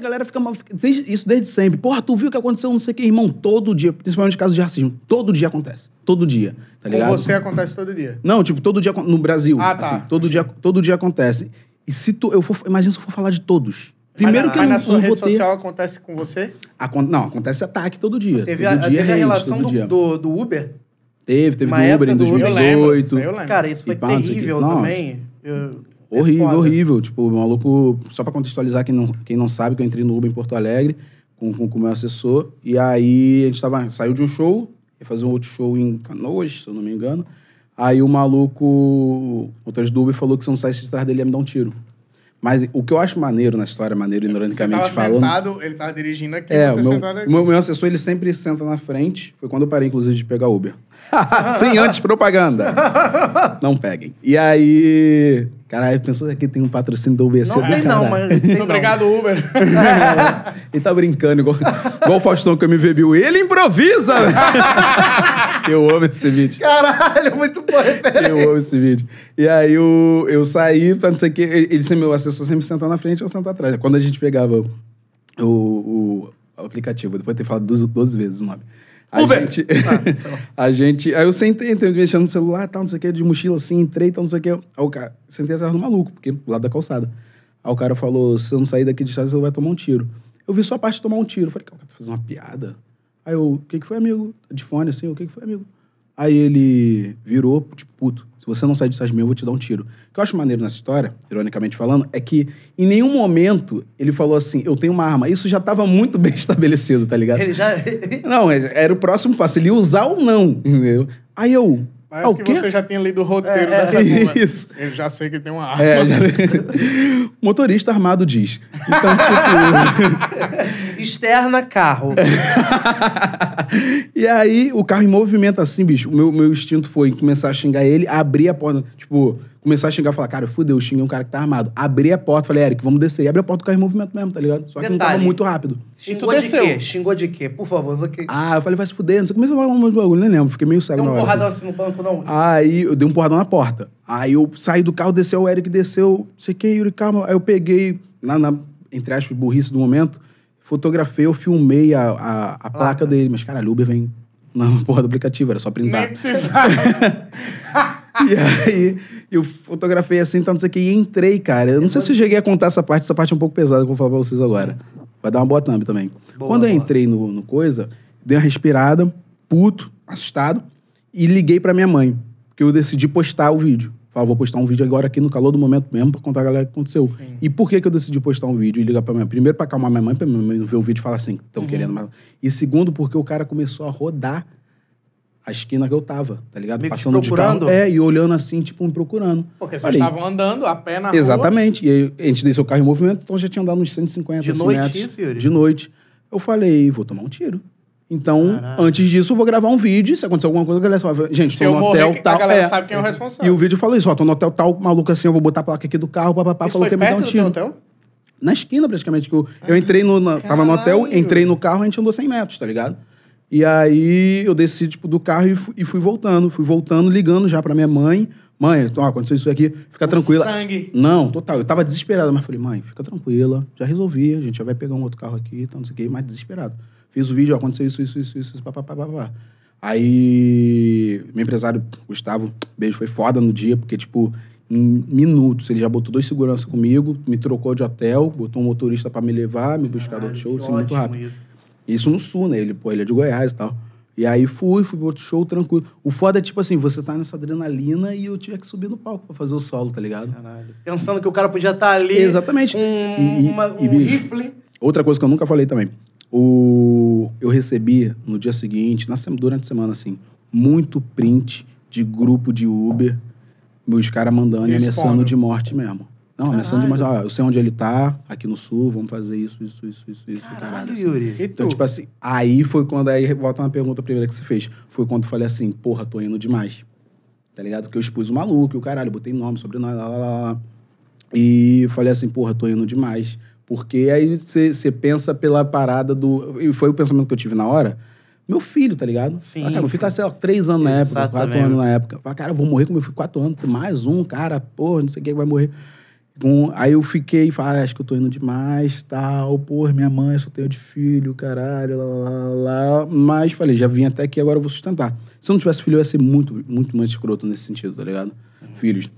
galera fica mal. Isso desde sempre. Porra, tu viu o que aconteceu, não sei o que, irmão, todo dia, principalmente casos de racismo. Todo dia acontece. Todo dia. Tá ligado? Com você acontece todo dia. Não, tipo, todo dia no Brasil. Ah, tá. Assim, todo, dia, todo dia acontece. E se tu. Eu for, imagina se eu for falar de todos. Primeiro mas, que mas eu, na sua rede social ter... acontece com você? Acon não, acontece ataque todo dia. Teve, todo a, dia teve a é relação do, do, do, Uber? Teve, teve do Uber em 2018. eu lembro, eu lembro. Cara, isso foi terrível também. Eu, é horrível, horrível. Tipo, o maluco, só pra contextualizar quem não, quem não sabe, que eu entrei no Uber em Porto Alegre com o com, meu assessor. E aí a gente tava, saiu de um show, ia fazer um outro show em Canoas, se eu não me engano. Aí o maluco, outras motorista do Uber, falou que se eu não saísse de trás dele, ia me dar um tiro. Mas o que eu acho maneiro na história, maneiro, é, ironicamente você falando. Sentado, ele tava dirigindo aqui, é, você meu, sentado aqui. O meu, meu assessor, ele sempre senta na frente. Foi quando eu parei, inclusive, de pegar Uber. Sem antes propaganda. Não peguem. E aí. Caralho, pensou que aqui tem um patrocínio do UBC não, do tem não, mas Muito obrigado, Uber. ele tá brincando, igual, igual o Faustão que eu me bebiu. Ele improvisa! eu amo esse vídeo. Caralho, muito bom. Eu amo esse vídeo. E aí eu, eu saí, pra não sei o que. Ele sempre, meu assessor sempre sentar na frente, eu sentar atrás. Quando a gente pegava o, o aplicativo, depois de ter falado 12, 12 vezes o nome. A gente. Ah, tá a gente. Aí eu sentei, entrei mexendo no celular e tal, não sei o que, de mochila assim, entrei, tal, não sei o que. Aí o cara. Sentei atrás do maluco, porque do lado da calçada. Aí o cara falou: se eu não sair daqui de casa, você vai tomar um tiro. Eu vi só a parte de tomar um tiro. Eu falei, cara, tá fazer uma piada. Aí eu, o que, que foi, amigo? De fone, assim, o que, que foi, amigo? Aí ele virou, tipo, puto. Se você não sair de Sasmin, eu vou te dar um tiro. O que eu acho maneiro nessa história, ironicamente falando, é que em nenhum momento ele falou assim, eu tenho uma arma. Isso já estava muito bem estabelecido, tá ligado? Ele já. não, era o próximo passo. Ele ia usar ou não, entendeu? Aí eu, mas ah, o que você já tem lido o roteiro é, dessa é, isso. Eu já sei que tem uma é, arma. É, já... Motorista armado diz. Então, tipo... Externa carro. e aí, o carro em movimento assim, bicho. O meu, meu instinto foi começar a xingar ele, abrir a porta. Tipo, começar a xingar, e falar, cara, fudeu, xinguei um cara que tá armado. Abri a porta, falei, Eric, vamos descer. E abri a porta do carro em movimento mesmo, tá ligado? Só que Detalhe. não tava muito rápido. Xingou de desceu. quê? Xingou de quê? Por favor, isso aqui. Ah, eu falei, vai se fuder, não começou a falar um monte de bagulho, nem lembro, fiquei meio cego Deu na um porradão assim. assim no banco, não? Aí eu dei um porradão na porta. Aí eu saí do carro, desceu, o Eric desceu, não sei o que, Yuri, calma. Aí eu peguei, na, na, entre aspas, burrice do momento, fotografei, eu filmei a, a, a placa dele, mas caralho, Uber vem na porra do aplicativo, era só printar. Nem precisava. e aí, eu fotografei assim, tá, não sei o que, e entrei, cara. Eu não sei se eu cheguei a contar essa parte, essa parte é um pouco pesada que eu vou falar pra vocês agora. Vai dar uma boa thumb também. Boa, Quando eu boa. entrei no, no coisa, dei uma respirada, puto, assustado, e liguei pra minha mãe, porque eu decidi postar o vídeo. Falei, vou postar um vídeo agora aqui no calor do momento mesmo pra contar a galera o que aconteceu. Sim. E por que, que eu decidi postar um vídeo e ligar pra minha Primeiro, pra acalmar minha mãe, pra minha mãe não ver o vídeo e falar assim, estão uhum. querendo mais. E segundo, porque o cara começou a rodar a esquina que eu tava, tá ligado? Me Passando procurando? de carro. É, e olhando assim, tipo, me procurando. Porque vocês Falei. estavam andando a pé na Exatamente. rua. Exatamente. E aí, a gente desceu o carro em movimento, então já tinha andado uns 150 De assim, noite, metros. Senhor? De noite. Eu falei, vou tomar um tiro. Então, antes disso, eu vou gravar um vídeo. Se acontecer alguma coisa, a galera só vai. Gente, se tô no morrer, hotel tal. A galera é. sabe quem é o responsável. E o vídeo falou isso: ó, tô no hotel tal, maluco assim, eu vou botar a placa aqui do carro, papapá, falou que ia me dar um tiro. hotel? Na esquina, praticamente. Que eu, eu ah, entrei no. Na, tava no hotel, entrei no carro, a gente andou 100 metros, tá ligado? E aí eu desci, tipo, do carro e fui, e fui voltando. Fui voltando, ligando já pra minha mãe. Mãe, então, ó, aconteceu isso aqui, fica o tranquila. Sangue. Não, total. Eu tava desesperado, mas falei, mãe, fica tranquila, já resolvi, a gente já vai pegar um outro carro aqui, então não sei o quê, Mais desesperado. Fiz o vídeo, aconteceu isso, isso, isso, isso, isso pá, pá, pá, pá, pá. Aí, meu empresário, Gustavo, beijo, foi foda no dia, porque, tipo, em minutos. Ele já botou dois seguranças comigo, me trocou de hotel, botou um motorista para me levar, me buscar Caralho, do ah, outro show, assim, muito rápido. Isso. isso. no sul, né? Ele, pô, ele é de Goiás e tal. E aí fui, fui pro outro show tranquilo. O foda é tipo assim, você tá nessa adrenalina e eu tive que subir no palco pra fazer o solo, tá ligado? Caralho. Pensando que o cara podia estar tá ali. Exatamente. Um, e, uma, um e, rifle. Outra coisa que eu nunca falei também. O, eu recebi no dia seguinte, na, durante a semana, assim, muito print de grupo de Uber, meus caras mandando e ameaçando de morte mesmo. Não, ameaçando de morte. Ah, eu sei onde ele tá, aqui no sul, vamos fazer isso, isso, isso, isso, isso. Caralho, caralho assim. Yuri. Então, tipo assim, aí foi quando, aí volta na pergunta primeira que você fez, foi quando eu falei assim, porra, tô indo demais. Tá ligado? Que eu expus o maluco, o caralho, botei nome, sobrenome, lá, lá, lá. lá. E falei assim, porra, tô indo demais. Porque aí você pensa pela parada do. E foi o pensamento que eu tive na hora. Meu filho, tá ligado? Sim. Ah, cara, meu filho tá, sei lá, três anos na época, quatro anos na época. cara, eu vou morrer com meu filho, quatro anos, mais um, cara, porra, não sei o que vai morrer. Um, aí eu fiquei, falei, ah, acho que eu tô indo demais, tal, porra, minha mãe, só tenho de filho, caralho, lá, lá, lá. Mas falei, já vim até aqui, agora eu vou sustentar. Se eu não tivesse filho, eu ia ser muito, muito mais escroto nesse sentido, tá ligado? Uhum. Filhos.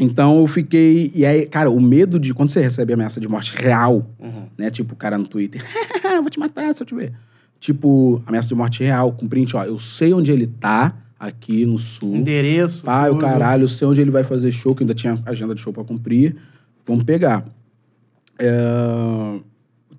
Então eu fiquei. E aí, cara, o medo de quando você recebe ameaça de morte real, uhum. né? Tipo, o cara no Twitter, vou te matar se eu te ver. Tipo, ameaça de morte real, com print, ó, eu sei onde ele tá, aqui no sul. Endereço. Pai, o caralho, eu sei onde ele vai fazer show, que ainda tinha agenda de show pra cumprir. Vamos pegar. É...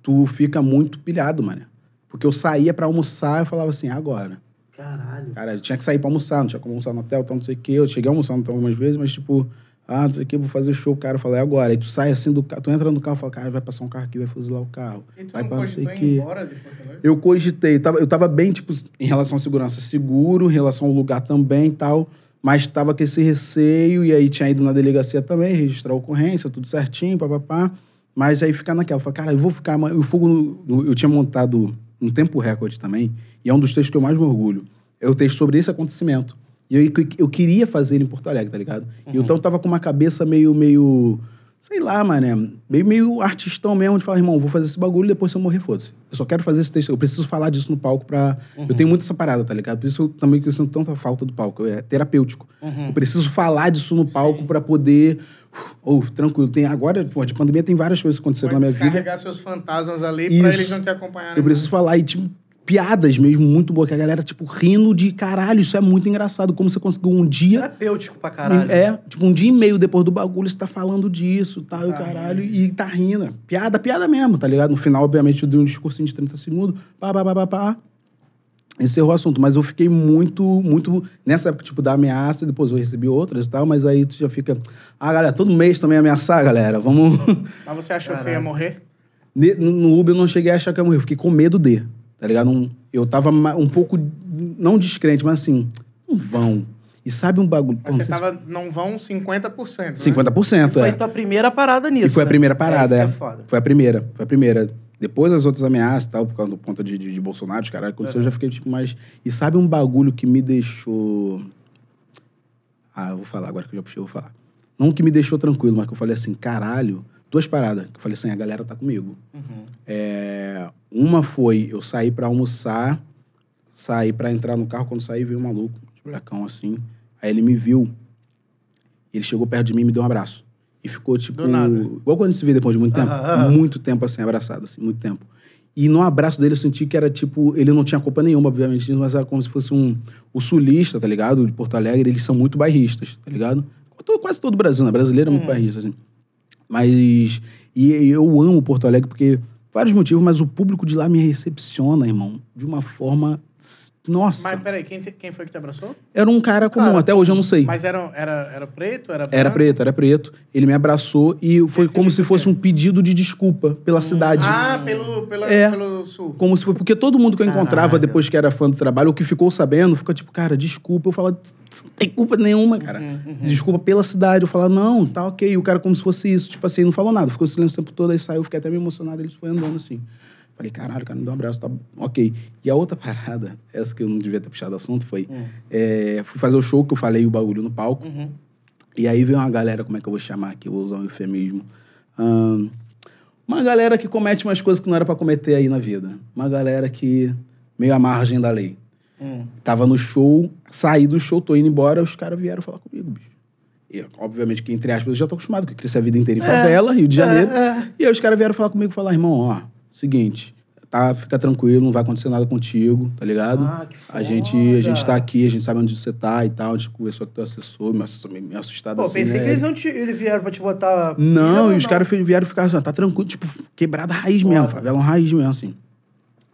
Tu fica muito pilhado, mano. Porque eu saía para almoçar e falava assim, é agora. Caralho. Cara, eu tinha que sair pra almoçar, não tinha como almoçar no hotel, então não sei o quê. Eu cheguei a almoçar no hotel algumas vezes, mas, tipo, ah, não sei o que, vou fazer show, o cara fala, é agora. Aí tu sai assim do carro, tu entra no carro e fala, cara, vai passar um carro aqui, vai fuzilar o carro. E tu vai não cogitou embora de Porto Alegre? Eu cogitei, tava, eu tava bem, tipo, em relação à segurança, seguro, em relação ao lugar também e tal, mas tava com esse receio, e aí tinha ido na delegacia também, registrar a ocorrência, tudo certinho, papapá. Mas aí ficar naquela, fala, cara, eu vou ficar. O fogo. Eu tinha montado um tempo recorde também, e é um dos textos que eu mais me orgulho. É o texto sobre esse acontecimento. E eu, eu queria fazer ele em Porto Alegre, tá ligado? Uhum. Então eu tava com uma cabeça meio, meio. Sei lá, mané. Meio, meio artistão mesmo de falar, irmão, vou fazer esse bagulho e depois se eu morrer, foda-se. Eu só quero fazer esse texto. Eu preciso falar disso no palco pra. Uhum. Eu tenho uhum. muito essa parada, tá ligado? Por isso eu, também que eu sinto tanta falta do palco. É terapêutico. Uhum. Eu preciso falar disso no palco para pra poder. Ou, uh, oh, tranquilo, tem agora, pô, de pandemia tem várias coisas acontecendo na minha vida. Pode seus fantasmas ali Isso. pra eles não te acompanharem. Eu preciso mais. falar e, tipo, piadas mesmo muito boas, que a galera, tipo, rindo de caralho, isso é muito engraçado. Como você conseguiu um dia. Terapêutico pra caralho. É, tipo, um dia e meio depois do bagulho, você tá falando disso, tal, tá, e caralho, e tá rindo. Piada, piada mesmo, tá ligado? No final, obviamente, eu dei um discursinho de 30 segundos, pá, pá, pá, pá, pá. Encerrou o assunto, mas eu fiquei muito, muito. Nessa época, tipo, da ameaça, depois eu recebi outras e tal, mas aí tu já fica. Ah, galera, todo mês também ameaçar, galera, vamos. Mas você achou que você ia morrer? No Uber eu não cheguei a achar que ia morrer, eu fiquei com medo de tá ligado? Um, eu tava um pouco, não descrente, mas assim, não vão. E sabe um bagulho. Mas você tava, se... não vão 50%. Né? 50%. E foi é. tua primeira parada nisso. E foi né? a primeira parada, é. é. é foi a primeira, foi a primeira. Depois as outras ameaças e tal, por causa do ponto de, de, de Bolsonaro, de caralho, aconteceu, é. eu uhum. já fiquei tipo mais. E sabe um bagulho que me deixou. Ah, eu vou falar, agora que eu já puxei, eu vou falar. Não que me deixou tranquilo, mas que eu falei assim, caralho, duas paradas. Que eu falei assim, a galera tá comigo. Uhum. É uma foi eu saí para almoçar, saí para entrar no carro. Quando saí, veio um maluco de blacão assim. Aí ele me viu. Ele chegou perto de mim e me deu um abraço. E ficou tipo. Igual quando a gente se vê depois de muito tempo. Ah, ah, Muito tempo assim, abraçado, assim, muito tempo. E no abraço dele eu senti que era tipo. Ele não tinha culpa nenhuma, obviamente, mas era como se fosse um. O sulista, tá ligado? De Porto Alegre, eles são muito bairristas, tá ligado? Quase todo brasileiro, né? brasileiro é muito hum. bairrista, assim. Mas. E eu amo Porto Alegre porque vários motivos, mas o público de lá me recepciona, irmão, de uma forma nossa. Mas peraí, quem, te- quem foi que te abraçou? Era um cara comum, Cara, até hoje eu não sei. Mas era, era, era preto? Era, Era preto, era preto. Ele me abraçou e foi como se fosse um pedido de desculpa pela hum. cidade. Ah, pelo, pela, É. pelo sul. Como se fosse. Porque todo mundo que eu encontrava Caralho. depois que era fã do trabalho, ou que ficou sabendo, fica tipo, cara, desculpa. Eu falava, não tem culpa nenhuma, cara. Uhum, uhum. Desculpa pela cidade. Eu falava, não, tá ok. E o cara, como se fosse isso. Tipo assim, não falou nada. Ficou silêncio o tempo todo, aí saiu, eu fiquei até meio emocionado. Ele foi andando assim. Falei, caralho, cara, me dá um abraço, tá ok. E a outra parada, essa que eu não devia ter puxado o assunto, foi... Uhum. É, fui fazer o show que eu falei o bagulho no palco. Uhum. E aí veio uma galera, como é que eu vou chamar aqui? Eu vou usar um eufemismo. uma galera que comete umas coisas que não era para cometer aí na vida. Uma galera que meio à margem da lei. Hum. Tava no show, saí do show, tô indo embora, os caras vieram falar comigo, bicho. E, obviamente que, entre aspas, eu já tô acostumado, que eu cresci a vida inteira em é. favela, é, Rio de é, Janeiro. é. E aí os caras vieram falar comigo, falar, irmão, ó, seguinte, tá, fica tranquilo, não vai acontecer nada contigo, tá ligado? Ah, que foda. A gente, a gente tá aqui, a gente sabe onde você tá e tal, a gente conversou com teu assessor, me, assessor, me assustado Pô, assim, pensei né? que eles, não te, eles vieram pra te botar... Não, e os caras vieram ficar assim, tá tranquilo, tipo, quebrada raiz foda. mesmo, favela raiz mesmo, assim.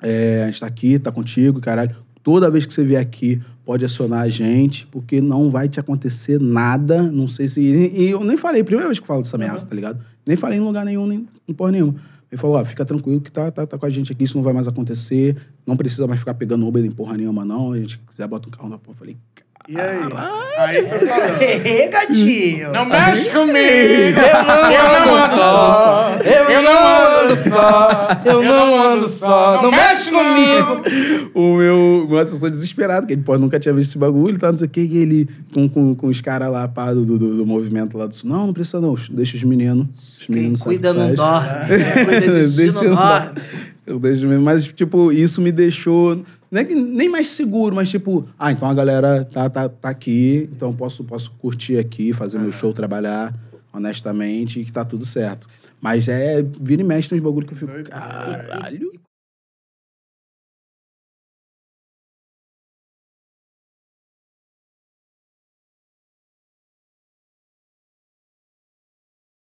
É, a gente tá aqui, tá contigo, caralho. Toda vez que você vier aqui, pode acionar a gente, porque não vai te acontecer nada, não sei se... E, eu nem falei, primeira vez que eu falo dessa ameaça, uhum. tá ligado? Nem falei em lugar nenhum, nem em porra nenhuma. Ele falou, ó, fica tranquilo que tá, tá, tá com a gente aqui, isso não vai mais acontecer, não precisa mais ficar pegando Uber em porra nenhuma, não. A gente quiser bota um carro na porra. Eu falei, e aí? Aí tô falando. gatinho. Não mexe comigo. Eu não, ando só. Eu não ando só. Eu não ando só. Não mexe comigo. O meu, nossa, eu sou desesperado, que ele pô, nunca tinha visto esse bagulho, tá, não sei o quê. E ele, com, com, com os caras lá, pá, do, do, do movimento lá do sul. Não, não precisa não. Deixa os meninos. Os meninos Quem cuida não dorme. cuida de si dorme. Eu deixo mesmo. Mas, tipo, isso me deixou nem, é nem mais seguro, mas tipo, ah, então a galera tá, tá, tá aqui, então posso, posso curtir aqui, fazer meu ah. show, trabalhar honestamente e que tá tudo certo. Mas é, vira e mexe nos bagulho que eu fico, caralho.